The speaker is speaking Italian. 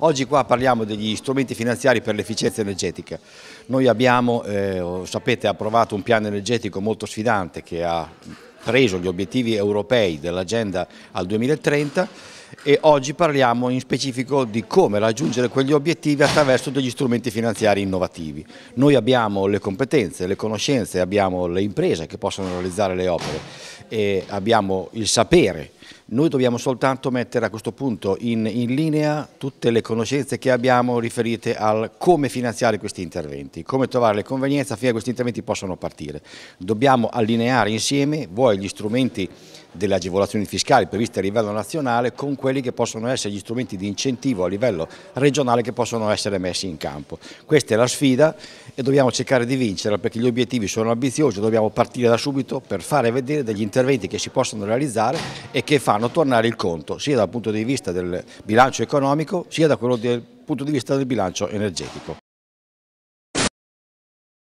Oggi qua parliamo degli strumenti finanziari per l'efficienza energetica. Noi abbiamo, eh, oh, sapete, approvato un piano energetico molto sfidante che ha preso gli obiettivi europei dell'agenda al 2030 e oggi parliamo in specifico di come raggiungere quegli obiettivi attraverso degli strumenti finanziari innovativi. Noi abbiamo le competenze, le conoscenze, abbiamo le imprese che possono realizzare le opere e abbiamo il sapere noi dobbiamo soltanto mettere a questo punto in, in, linea tutte le conoscenze che abbiamo riferite al come finanziare questi interventi, come trovare le convenienze affinché questi interventi possano partire. Dobbiamo allineare insieme voi gli strumenti delle agevolazioni fiscali previste a livello nazionale con quelli che possono essere gli strumenti di incentivo a livello regionale che possono essere messi in campo. Questa è la sfida e dobbiamo cercare di vincere perché gli obiettivi sono ambiziosi, dobbiamo partire da subito per fare vedere degli interventi che si possono realizzare e che fanno tornare il conto sia dal punto di vista del bilancio economico sia da quello del punto di vista del bilancio energetico.